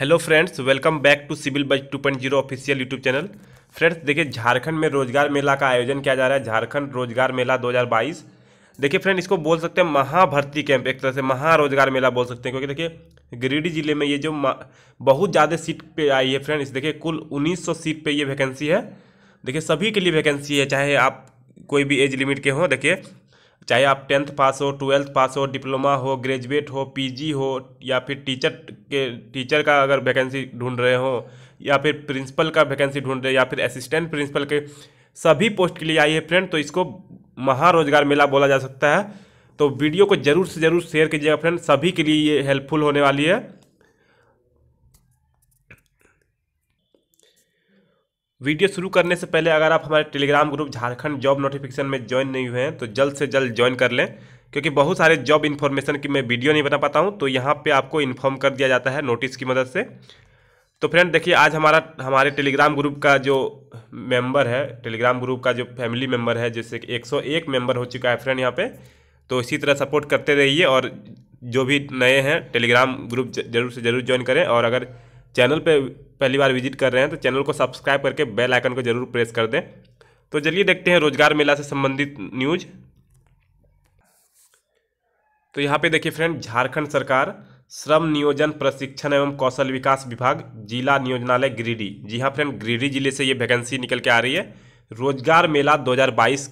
hello friends welcome back to civil buzz 2.0 official YouTube channel friends देखिए झारखंड में रोजगार मेला का आयोजन किया जा रहा है झारखंड रोजगार मेला 2022 देखिए फ्रेंड इसको बोल सकते हैं महाभर्ती कैंप एक तरह से महारोजगार मेला बोल सकते हैं क्योंकि देखिए गिरिडीह जिले में ये जो बहुत ज़्यादा सीट पर आई है फ्रेंड्स देखिए कुल उन्नीस सीट पर ये वैकेंसी है देखिए सभी के लिए वैकेंसी है चाहे आप कोई भी एज लिमिट के हों देखिए चाहे आप टेंथ पास हो ट्वेल्थ पास हो डिप्लोमा हो ग्रेजुएट हो पीजी हो या फिर टीचर के टीचर का अगर वैकेंसी ढूंढ रहे हो या फिर प्रिंसिपल का वैकेंसी ढूंढ रहे या फिर असिस्टेंट प्रिंसिपल के सभी पोस्ट के लिए आई है फ्रेंड तो इसको महारोजगार मेला बोला जा सकता है तो वीडियो को ज़रूर से ज़रूर शेयर कीजिएगा फ्रेंड सभी के लिए ये हेल्पफुल होने वाली है वीडियो शुरू करने से पहले अगर आप हमारे Telegram group Jharkhand job notification में ज्वाइन नहीं हुए हैं तो जल्द से जल्द ज्वाइन कर लें क्योंकि बहुत सारे जॉब इन्फॉर्मेशन की मैं वीडियो नहीं बना पाता हूँ तो यहाँ पे आपको इन्फॉर्म कर दिया जाता है नोटिस की मदद से तो फ्रेंड देखिए आज हमारा हमारे टेलीग्राम ग्रुप का जो मेंबर है टेलीग्राम ग्रुप का जो फैमिली मेंबर है जैसे कि एक मेंबर हो चुका है फ्रेंड यहाँ पे तो इसी तरह सपोर्ट करते रहिए और जो भी नए हैं टेलीग्राम ग्रुप जरूर से ज़रूर ज्वाइन करें और अगर चैनल पे पहली बार विजिट कर रहे हैं तो चैनल को सब्सक्राइब करके बेल आइकन को जरूर प्रेस कर दें तो चलिए देखते हैं रोजगार मेला से संबंधित न्यूज़ तो यहाँ पे देखिए फ्रेंड झारखंड सरकार श्रम नियोजन प्रशिक्षण एवं कौशल विकास विभाग जिला नियोजनालय गिरिडीह जी हाँ फ्रेंड गिरिडीह जिले से ये वैकेंसी निकल के आ रही है रोजगार मेला 2022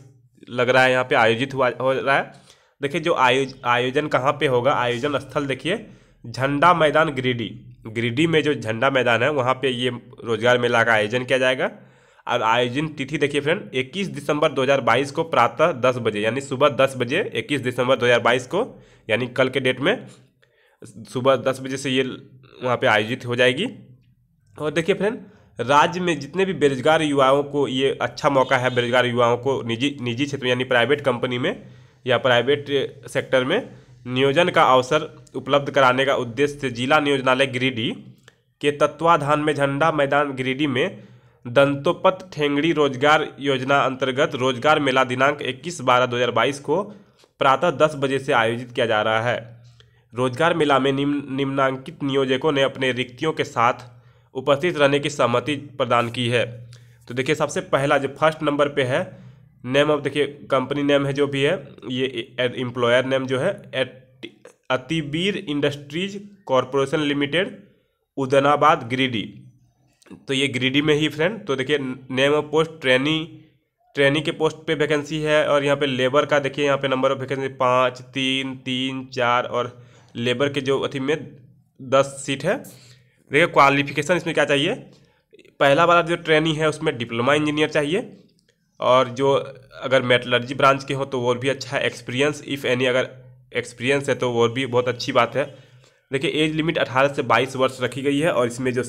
लग रहा है यहाँ पे आयोजित हुआ हो रहा है देखिए जो आयोज आयोजन कहाँ पे होगा आयोजन स्थल देखिए झंडा मैदान गिरिडीह गिरिडीह में जो झंडा मैदान है वहाँ पर ये रोजगार मेला का आयोजन किया जाएगा और आयोजन तिथि देखिए फ्रेंड 21 दिसंबर 2022 को प्रातः 10 बजे यानी सुबह 10 बजे 21 दिसंबर 2022 को यानी कल के डेट में सुबह 10 बजे से ये वहाँ पे आयोजित हो जाएगी और देखिए फ्रेंड राज्य में जितने भी बेरोजगार युवाओं को ये अच्छा मौका है बेरोजगार युवाओं को निजी निजी क्षेत्र यानी प्राइवेट कंपनी में या प्राइवेट सेक्टर में नियोजन का अवसर उपलब्ध कराने का उद्देश्य से जिला नियोजनालय गिरिडीह के तत्वाधान में झंडा मैदान गिरिडीह में दंतोपत ठेंगड़ी रोजगार योजना अंतर्गत रोजगार मेला दिनांक 21 बारह 2022 को प्रातः 10 बजे से आयोजित किया जा रहा है रोजगार मेला में निम्न निम्नांकित नियोजकों ने अपने रिक्तियों के साथ उपस्थित रहने की सहमति प्रदान की है तो देखिए सबसे पहला जो फर्स्ट नंबर पे है नेम ऑफ देखिए कंपनी नेम है जो भी है ये एम्प्लॉयर नेम जो है Atibir industries corporation limited Udnabad Giridih तो ये ग्रीडी में ही फ्रेंड तो देखिए name of post trainee trainee के पोस्ट पे वैकेंसी है और यहाँ पे लेबर का देखिए यहाँ पे नंबर ऑफ वैकेंसी पाँच तीन तीन चार और लेबर के जो अथी में दस सीट है देखिए क्वालिफिकेशन इसमें क्या चाहिए पहला वाला जो ट्रेनी है उसमें डिप्लोमा इंजीनियर चाहिए और जो अगर मेटलर्जी ब्रांच के हो तो वो भी अच्छा है एक्सपीरियंस इफ़ एनी अगर एक्सपीरियंस है तो वो भी बहुत अच्छी बात है देखिए एज लिमिट 18 से 22 वर्ष रखी गई है और इसमें जो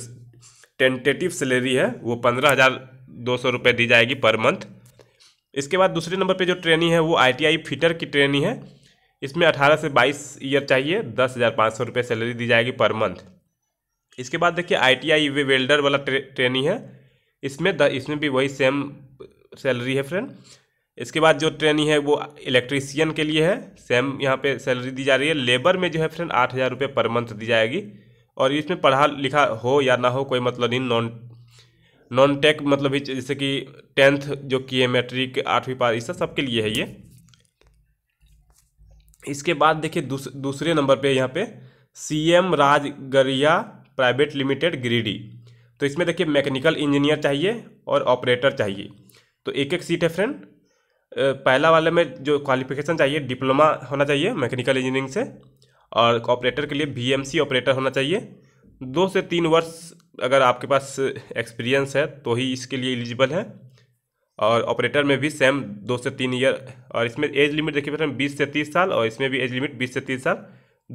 टेंटेटिव सैलरी है वो पंद्रह हज़ार दो सौ रुपये दी जाएगी पर मंथ इसके बाद दूसरे नंबर पे जो ट्रेनिंग है वो आईटीआई फिटर की ट्रेनिंग है इसमें अठारह से बाईस ईयर चाहिए दस हज़ार पाँच सौ रुपये सैलरी दी जाएगी पर मंथ इसके बाद देखिए आईटीआई वे वेल्डर वाला ट्रे, ट्रेनिंग है इसमें द इसमें भी वही सेम सैलरी है फ्रेंड इसके बाद जो ट्रेनिंग है वो इलेक्ट्रीसियन के लिए है सेम यहाँ पर सैलरी दी जा रही है लेबर में जो है फ्रेंड आठ हज़ार रुपये पर मंथ दी जाएगी और इसमें पढ़ा लिखा हो या ना हो कोई मतलब नहीं नॉन नॉन टेक मतलब भी जैसे कि टेंथ जो किए मैट्रिक आठवीं पास इस सबके लिए है ये इसके बाद देखिए दूस, दूसरे नंबर पे यहाँ पे C M Rajgaria private limited Giridih तो इसमें देखिए मैकेनिकल इंजीनियर चाहिए और ऑपरेटर चाहिए तो एक एक सीट है फ्रेंड पहला वाले में जो क्वालिफिकेशन चाहिए डिप्लोमा होना चाहिए मैकेनिकल इंजीनियरिंग से और ऑपरेटर के लिए बी ऑपरेटर होना चाहिए दो से तीन वर्ष अगर आपके पास एक्सपीरियंस है तो ही इसके लिए एलिजिबल है और ऑपरेटर में भी सेम दो से तीन ईयर और इसमें एज लिमिट देखिए फिर बीस से तीस साल और इसमें भी एज लिमिट बीस से तीस साल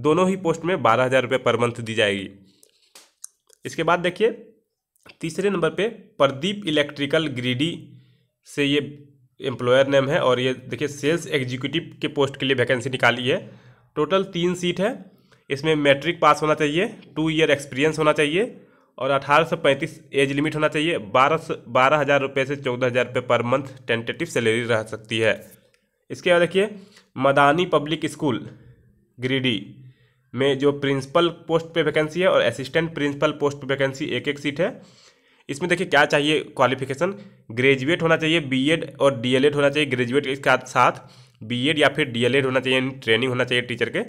दोनों ही पोस्ट में बारह हज़ार रुपये पर मंथ दी जाएगी इसके बाद देखिए तीसरे नंबर पे प्रदीप इलेक्ट्रिकल ग्रीडी से ये एम्प्लॉयर नेम है और ये देखिए सेल्स एग्जीक्यूटिव के पोस्ट के लिए वैकेंसी निकाली है टोटल तीन सीट है इसमें मैट्रिक पास होना चाहिए टू ईयर एक्सपीरियंस होना चाहिए और अठारह से पैंतीस एज लिमिट होना चाहिए बारह से बारह हज़ार रुपये से चौदह हज़ार रुपये पर मंथ टेंटेटिव सैलरी रह सकती है इसके बाद देखिए मदानी पब्लिक स्कूल ग्रीडी में जो प्रिंसिपल पोस्ट पे वैकेंसी है और असिस्टेंट प्रिंसिपल पोस्ट पे वैकेंसी एक एक सीट है इसमें देखिए क्या चाहिए क्वालिफिकेशन ग्रेजुएट होना चाहिए बीएड और डीएलएड होना चाहिए ग्रेजुएट के साथ बीएड या फिर डीएलएड होना चाहिए यानी ट्रेनिंग होना चाहिए टीचर के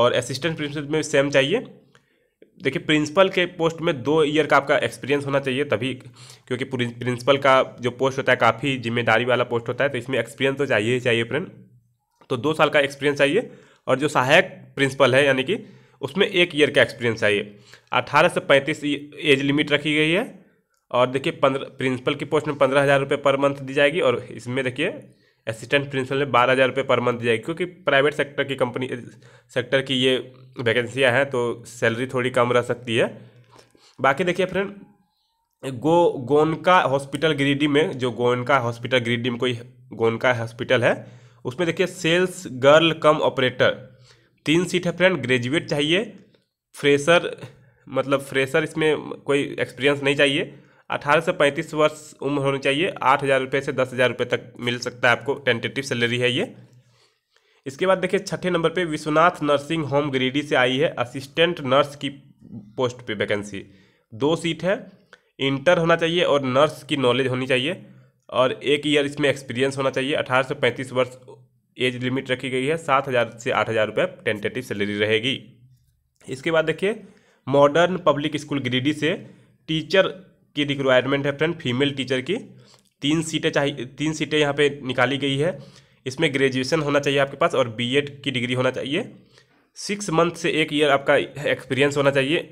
और असिस्टेंट प्रिंसिपल में सेम चाहिए देखिए प्रिंसिपल के पोस्ट में दो ईयर का आपका एक्सपीरियंस होना चाहिए तभी क्योंकि प्रिंसिपल का जो पोस्ट होता है काफ़ी जिम्मेदारी वाला पोस्ट होता है तो इसमें एक्सपीरियंस तो चाहिए ही चाहिए फ्रेंड तो दो साल का एक्सपीरियंस चाहिए और जो सहायक प्रिंसिपल है यानी कि उसमें एक ईयर का एक्सपीरियंस चाहिए अठारह से पैंतीस एज लिमिट रखी गई है और देखिए पंद्रह प्रिंसिपल की पोस्ट में पंद्रह हज़ार रुपये पर मंथ दी जाएगी और इसमें देखिए असिस्टेंट प्रिंसिपल में बारह हज़ार रुपये पर मंथ दी जाएगी क्योंकि प्राइवेट सेक्टर की कंपनी सेक्टर की ये वैकेंसियाँ हैं तो सैलरी थोड़ी कम रह सकती है बाकी देखिए फ्रेंड गो गोनका हॉस्पिटल ग्रीडी में जो गोनका हॉस्पिटल ग्रीडी में कोई गोनका हॉस्पिटल है उसमें देखिए सेल्स गर्ल कम ऑपरेटर तीन सीट है फ्रेंड ग्रेजुएट चाहिए फ्रेशर मतलब फ्रेशर इसमें कोई एक्सपीरियंस नहीं चाहिए अठारह से पैंतीस वर्ष उम्र होनी चाहिए आठ हज़ार रुपये से दस हज़ार रुपये तक मिल सकता है आपको टेंटेटिव सैलरी है ये इसके बाद देखिए छठे नंबर पे विश्वनाथ नर्सिंग होम गिरिडीह से आई है असिस्टेंट नर्स की पोस्ट पे वैकेंसी दो सीट है इंटर होना चाहिए और नर्स की नॉलेज होनी चाहिए और एक ईयर इसमें एक्सपीरियंस होना चाहिए अठारह से पैंतीस वर्ष एज लिमिट रखी गई है सात हज़ार से आठ हज़ार रुपये टेंटेटिव सैलरी रहेगी इसके बाद देखिए मॉडर्न पब्लिक स्कूल गिरिडीह से टीचर की रिक्वायरमेंट है फ्रेंड फीमेल टीचर की तीन सीटें चाहिए तीन सीटें यहाँ पे निकाली गई है इसमें ग्रेजुएशन होना चाहिए आपके पास और बीएड की डिग्री होना चाहिए सिक्स मंथ से एक ईयर आपका एक्सपीरियंस होना चाहिए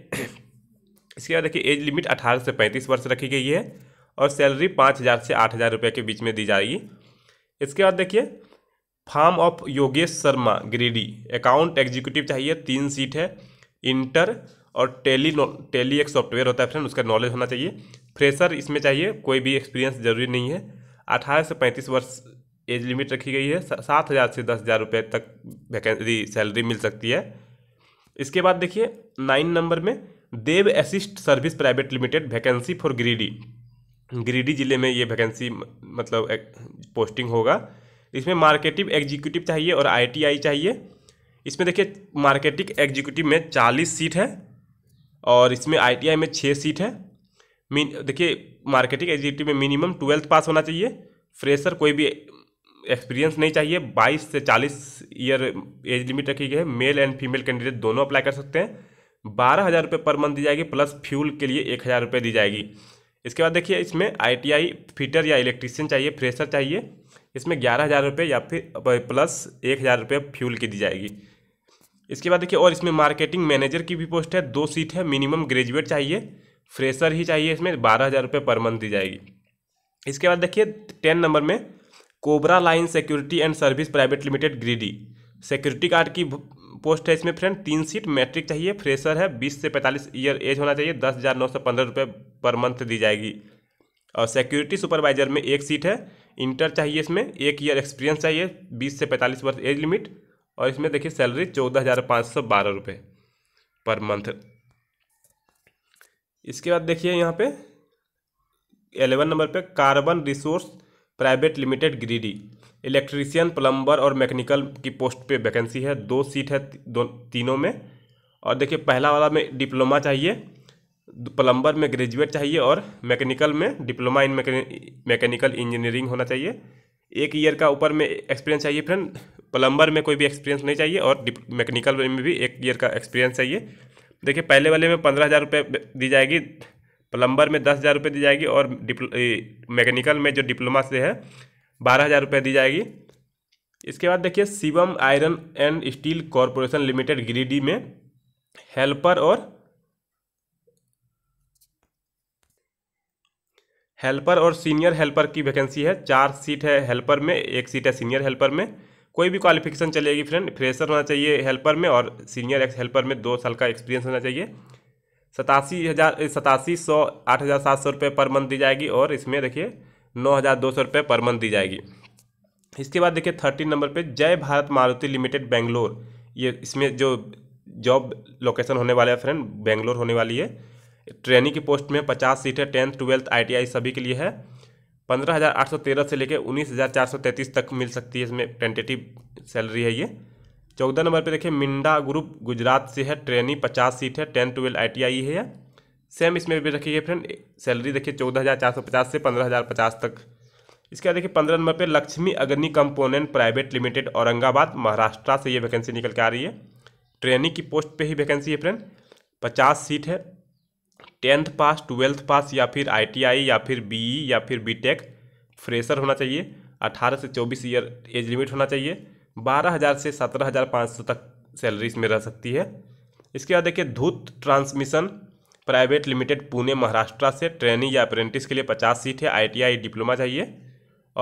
इसके बाद देखिए एज लिमिट अठारह से पैंतीस वर्ष रखी गई है और सैलरी पाँच हज़ार से आठ हज़ार रुपये के बीच में दी जाएगी इसके बाद देखिए firm of Yogesh Sharma Giridih account executive चाहिए तीन सीट है इंटर और टेली टेली एक सॉफ्टवेयर होता है फ्रेंड उसका नॉलेज होना चाहिए फ्रेशर इसमें चाहिए कोई भी एक्सपीरियंस जरूरी नहीं है अठारह से पैंतीस वर्ष एज लिमिट रखी गई है सात हज़ार से दस हज़ार रुपये तक वैकेंसी सैलरी मिल सकती है इसके बाद देखिए नाइन नंबर में Dev assist service private limited vacancy for Giridih Giridih जिले में ये वैकेंसी मतलब पोस्टिंग होगा इसमें मार्केटिव एग्जीक्यूटिव चाहिए और आईटीआई चाहिए इसमें देखिए मार्केटिंग एग्जीक्यूटिव में चालीस सीट है और इसमें आई में छः सीट है मीन देखिए मार्केटिंग एग्जीक्यूटिव में मिनिमम ट्वेल्थ पास होना चाहिए फ्रेशर कोई भी एक्सपीरियंस नहीं चाहिए 22 से 40 ईयर एज लिमिट रखी गई है मेल एंड फीमेल कैंडिडेट दोनों अप्लाई कर सकते हैं बारह हज़ार रुपये पर मंथ दी जाएगी प्लस फ्यूल के लिए एक हज़ार रुपये दी जाएगी इसके बाद देखिए इसमें आईटीआई फिटर या इलेक्ट्रीशियन चाहिए फ्रेशर चाहिए इसमें ग्यारह हज़ार रुपये या फिर प्लस एक हज़ार रुपये फ्यूल की दी जाएगी इसके बाद देखिए और इसमें मार्केटिंग मैनेजर की भी पोस्ट है दो सीट है मिनिमम ग्रेजुएट चाहिए फ्रेशर ही चाहिए इसमें बारह हज़ार रुपये पर मंथ दी जाएगी इसके बाद देखिए टेन नंबर में cobra line security and service private limited Giridih security guard की पोस्ट है इसमें फ्रेंड तीन सीट मैट्रिक चाहिए फ्रेशर है बीस से पैंतालीस ईयर एज होना चाहिए दस हज़ार नौ सौ पंद्रह रुपये पर मंथ दी जाएगी और सिक्योरिटी सुपरवाइजर में एक सीट है इंटर चाहिए इसमें एक ईयर एक्सपीरियंस चाहिए बीस से पैंतालीस वर्ष एज लिमिट और इसमें देखिए सैलरी चौदह हज़ार पाँच सौ बारह रुपये पर मंथ इसके बाद देखिए यहाँ पे एलेवन नंबर पे carbon resource private limited Giridih electrician plumber और मैकेनिकल की पोस्ट पे वैकेंसी है दो सीट है दो तीनों में और देखिए पहला वाला में डिप्लोमा चाहिए प्लम्बर में ग्रेजुएट चाहिए और मैकेनिकल में डिप्लोमा इन मैकेनिकल इंजीनियरिंग होना चाहिए एक ईयर का ऊपर में एक्सपीरियंस चाहिए फ्रेंड प्लम्बर में कोई भी एक्सपीरियंस नहीं चाहिए और मैकेनिकल में भी एक ईयर का एक्सपीरियंस चाहिए देखिए पहले वाले में पंद्रह हज़ार रुपये दी जाएगी प्लम्बर में दस हज़ार रुपये दी जाएगी और मैकेनिकल में जो डिप्लोमा से है बारह हज़ार रुपये दी जाएगी इसके बाद देखिए Shivam iron and steel corporation limited Giridih में हेल्पर और हेल्पर और सीनियर हेल्पर की वैकेंसी है चार सीट है हेल्पर में एक सीट है सीनियर हेल्पर में कोई भी क्वालिफिकेशन चलेगी फ्रेंड फ्रेशर होना चाहिए हेल्पर में और सीनियर एक्स हेल्पर में दो साल का एक्सपीरियंस होना चाहिए सतासी हज़ार सतासी सौ आठ हज़ार सात सौ रुपये पर मंथ दी जाएगी और इसमें देखिए नौ हज़ार दो सौ रुपये पर मंथ दी जाएगी इसके बाद देखिए थर्टीन नंबर पे जय भारत मारुति लिमिटेड बेंगलोर ये इसमें जो जॉब लोकेशन होने वाला है फ्रेंड बेंगलोर होने वाली है ट्रेनिंग की पोस्ट में पचास सीट है टेंथ ट्वेल्थ आई सभी के लिए है पंद्रह हज़ार आठ सौ तेरह से लेकर उन्नीस हज़ार चार सौ तैंतीस तक मिल सकती है इसमें टेंटेटिव सैलरी है ये चौदह नंबर पे देखिए मिंडा ग्रुप गुजरात से है ट्रेनी पचास सीट है ten twelve I T I है सेम इसमें भी रखिए फ्रेंड सैलरी देखिए चौदह हज़ार चार सौ पचास से पंद्रह हज़ार पचास तक इसके बाद देखिए पंद्रह नंबर पे Lakshmi Agni component private limited Aurangabad Maharashtra से ये वैकेंसी निकल के आ रही है ट्रेनी की पोस्ट पर ही वैकेंसी है फ्रेंड पचास सीट है टेंथ पास ट्वेल्थ पास या फिर आईटीआई या फिर बीई या फिर बीटेक फ्रेशर होना चाहिए अठारह से चौबीस ईयर एज लिमिट होना चाहिए बारह हज़ार से सत्रह हज़ार पाँच सौ तक सैलरी इसमें रह सकती है इसके बाद देखिए Dhoot transmission private limited Pune Maharashtra से ट्रेनिंग या अप्रेंटिस के लिए पचास सीट है आई डिप्लोमा चाहिए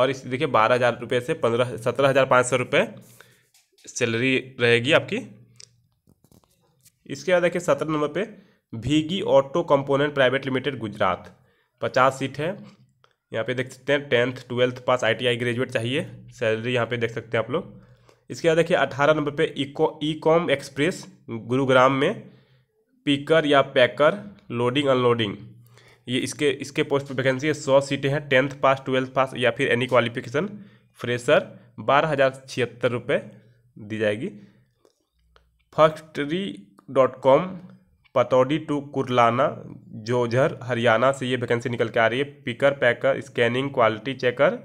और इस देखिए बारह हज़ार रुपये से पंद्रह सत्रह हज़ार पाँच सौ रुपये सैलरी रहेगी आपकी इसके बाद देखिए सत्रह नंबर पे भीगी auto component private limited Gujarat पचास सीट है यहाँ पे देख सकते हैं tenth twelfth pass ITI graduate चाहिए सैलरी यहाँ पे देख सकते हैं आप लोग इसके बाद देखिए अठारह नंबर पे eco e com express Gurugram में पिकर या पैकर लोडिंग अनलोडिंग ये इसके इसके पोस्ट पर वैकेंसी है सौ सीटें हैं टेंथ पास ट्वेल्थ पास या फिर एनी क्वालिफिकेशन फ्रेशर बारह हज़ार छिहत्तर रुपये दी जाएगी फर्स्टरी डॉट कॉम पतौडी टू कुरलाना जोझर हरियाणा से ये वैकेंसी निकल के आ रही है picker packer scanning quality checker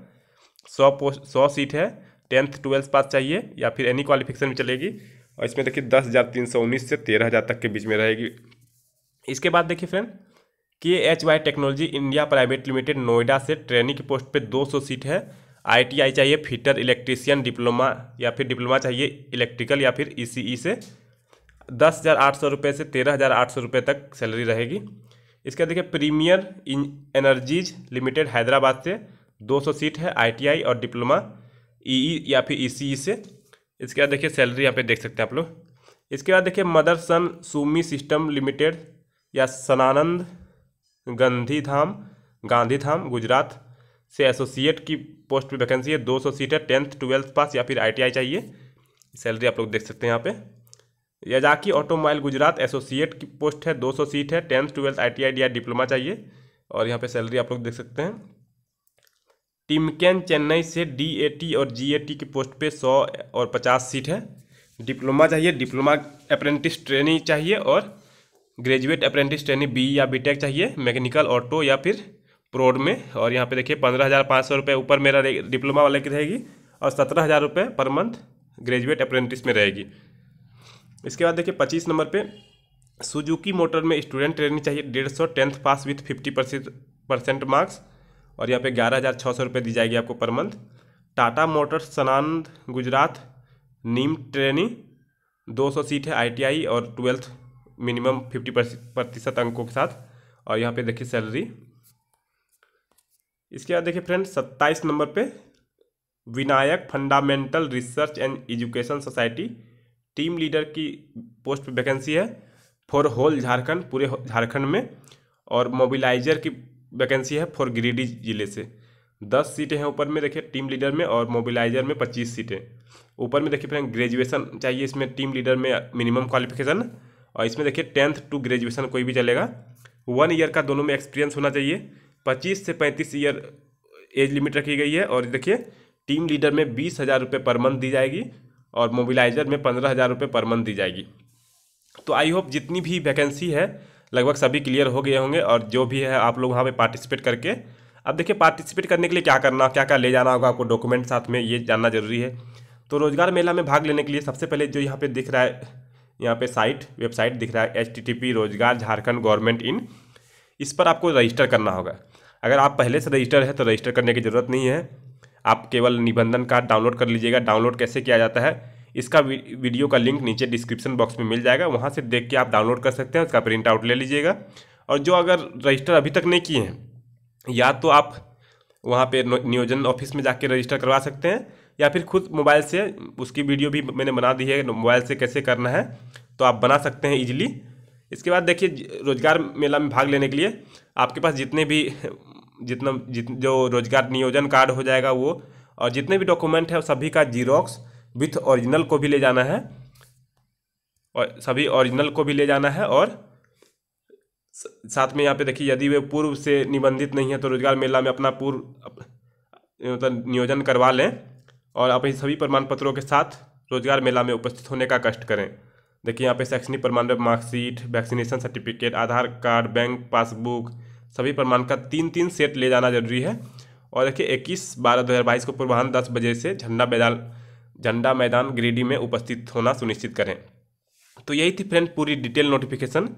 सौ पोस्ट सौ सीट है टेंथ ट्वेल्थ पास चाहिए या फिर एनी क्वालिफिकेशन में चलेगी और इसमें देखिए दस हज़ार तीन सौ उन्नीस से तेरह हज़ार तक के बीच में रहेगी इसके बाद देखिए friend K H Y technology India private limited Noida से ट्रेनिंग की पोस्ट पर दो सौ सीट है आई चाहिए फिटर इलेक्ट्रीशियन डिप्लोमा या फिर डिप्लोमा चाहिए इलेक्ट्रिकल या फिर ई e e से दस हज़ार आठ सौ रुपये से तेरह हज़ार आठ सौ रुपये तक सैलरी रहेगी इसके बाद देखिए प्रीमियर एनर्जीज लिमिटेड हैदराबाद से 200 सीट है आईटीआई और डिप्लोमा ईई या फिर ईसीई से इसके बाद देखिए सैलरी यहाँ पे देख सकते हैं आप लोग इसके बाद देखिए Motherson Sumi system limited या सनानंद गांधी धाम गांधी धाम गुजरात से एसोसिएट की पोस्ट पे वैकेंसी है 200 सीट है टेंथ ट्वेल्थ पास या फिर आईटीआई चाहिए सैलरी आप लोग देख सकते हैं यहाँ पर यजाकी ऑटोमोबाइल गुजरात एसोसिएट की पोस्ट है 200 सीट है टेंथ ट्वेल्थ आई टी या डिप्लोमा चाहिए और यहाँ पे सैलरी आप लोग देख सकते हैं टिमकेन चेन्नई से डी और जी की पोस्ट पे 100 और 50 सीट है डिप्लोमा चाहिए डिप्लोमा अप्रेंटिस ट्रेनिंग चाहिए और ग्रेजुएट अप्रेंटिस ट्रेनिंग बी या बी चाहिए मैकेनिकल ऑटो या फिर प्रोड में और यहाँ पे देखिए पंद्रह हज़ार पाँच सौ रुपये ऊपर मेरा डिप्लोमा वाले की रहेगी और सत्रह हज़ार रुपये पर मंथ ग्रेजुएट अप्रेंटिस में रहेगी इसके बाद देखिए पच्चीस नंबर पर सुजुकी मोटर में स्टूडेंट ट्रेनिंग चाहिए डेढ़ सौ tenth pass with fifty percent marks और यहाँ पे ग्यारह हज़ार छः सौ रुपये दी जाएगी आपको पर month Tata motors Sanand Gujarat NEEM training दो सौ सीट है आईटीआई और ट्वेल्थ मिनिमम फिफ्टी प्रतिशत अंकों के साथ और यहाँ पे देखिए सैलरी इसके बाद देखिए फ्रेंड सत्ताईस नंबर पर Vinayak fundamental research and education society team leader की पोस्ट पर वैकेंसी है फॉर होल झारखंड पूरे झारखंड में और मोबिलाइजर की वैकेंसी है फॉर गिरिडीह जिले से दस सीटें हैं ऊपर में देखिए टीम लीडर में और मोबिलाइजर में पच्चीस सीटें ऊपर में देखिए फिर ग्रेजुएशन चाहिए इसमें टीम लीडर में मिनिमम क्वालिफिकेशन और इसमें देखिए टेंथ टू ग्रेजुएशन कोई भी चलेगा वन ईयर का दोनों में एक्सपीरियंस होना चाहिए पच्चीस से पैंतीस ईयर एज लिमिट रखी गई है और देखिए टीम लीडर में बीस हज़ार रुपये पर मंथ दी जाएगी और मोबिलाइजर में पंद्रह हज़ार रुपये पर मंथ दी जाएगी तो आई होप जितनी भी वैकेंसी है लगभग सभी क्लियर हो गए होंगे और जो भी है आप लोग वहाँ पे पार्टिसिपेट करके अब देखिए पार्टिसिपेट करने के लिए क्या करना क्या क्या ले जाना होगा आपको डॉक्यूमेंट साथ में ये जानना जरूरी है तो रोज़गार मेला में भाग लेने के लिए सबसे पहले जो यहाँ पर दिख रहा है यहाँ पे साइट वेबसाइट दिख रहा है एच टी टी पी रोजगार झारखंड गवर्नमेंट इन इस पर आपको रजिस्टर करना होगा अगर आप पहले से रजिस्टर है तो रजिस्टर करने की ज़रूरत नहीं है आप केवल निबंधन कार्ड डाउनलोड कर लीजिएगा डाउनलोड कैसे किया जाता है इसका वीडियो का लिंक नीचे डिस्क्रिप्शन बॉक्स में मिल जाएगा वहाँ से देख के आप डाउनलोड कर सकते हैं उसका प्रिंट आउट ले लीजिएगा और जो अगर रजिस्टर अभी तक नहीं किए हैं या तो आप वहाँ पर नियोजन ऑफिस में जाके रजिस्टर करवा सकते हैं या फिर खुद मोबाइल से उसकी वीडियो भी मैंने बना दी है मोबाइल से कैसे करना है तो आप बना सकते हैं ईजिली इसके बाद देखिए रोजगार मेला में भाग लेने के लिए आपके पास जितने भी जितना जित जो रोजगार नियोजन कार्ड हो जाएगा वो और जितने भी डॉक्यूमेंट है सभी का जीरोक्स विथ ओरिजिनल को भी ले जाना है और सभी ओरिजिनल को भी ले जाना है और साथ में यहाँ पे देखिए यदि वे पूर्व से निबंधित नहीं है तो रोजगार मेला में अपना पूर्व मतलब नियोजन करवा लें और अपने सभी प्रमाण पत्रों के साथ रोजगार मेला में उपस्थित होने का कष्ट करें देखिए यहाँ पे शैक्षणिक प्रमाण marksheet vaccination certificate Aadhaar card bank passbook सभी प्रमाण का तीन तीन सेट ले जाना जरूरी है और देखिए इक्कीस बारह दो हज़ार बाईस को पूर्वाहन दस बजे से झंडा मैदान झंडा मैदान ग्रेडी में उपस्थित होना सुनिश्चित करें तो यही थी फ्रेंड पूरी डिटेल नोटिफिकेशन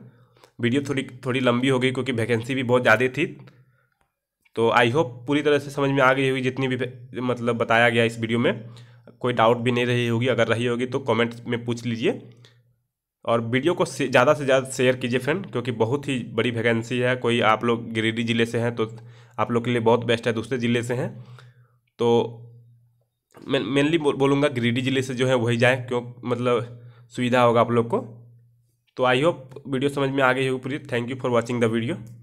वीडियो थोड़ी थोड़ी लंबी हो गई क्योंकि वैकेंसी भी बहुत ज़्यादा थी तो आई होप पूरी तरह से समझ में आ गई होगी जितनी भी मतलब बताया गया इस वीडियो में कोई डाउट भी नहीं रही होगी अगर रही होगी तो कमेंट में पूछ लीजिए और वीडियो को ज़्यादा से ज़्यादा शेयर कीजिए फ्रेंड क्योंकि बहुत ही बड़ी वैकेंसी है कोई आप लोग गिरिडीह ज़िले से हैं तो आप लोग के लिए बहुत बेस्ट है दूसरे ज़िले से हैं तो मैं मेनली बोलूँगा गिरिडीह ज़िले से जो है वही जाएँ क्यों मतलब सुविधा होगा आप लोग को तो आई होप वीडियो समझ में आ गई होगी पूरी thank you for watching the video